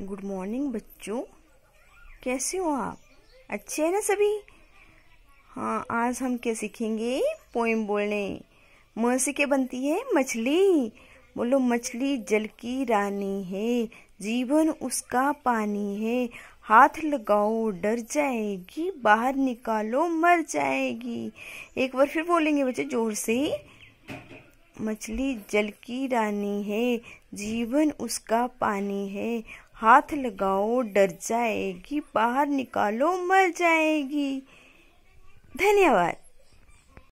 good morning बच्चों कैसे हो आप अच्छे हैं ना सभी हाँ आज हम क्या सीखेंगे पोइम बोलने म से क्या बनती है मछली बोलो मछली जल की रानी है जीवन उसका पानी है हाथ लगाओ डर जाएगी बाहर निकालो मर जाएगी एक बार फिर बोलेंगे बच्चे जोर से मछली जल की रानी है जीवन उसका पानी है हाथ लगाओ डर जाएगी बाहर निकालो मर जाएगी धन्यवाद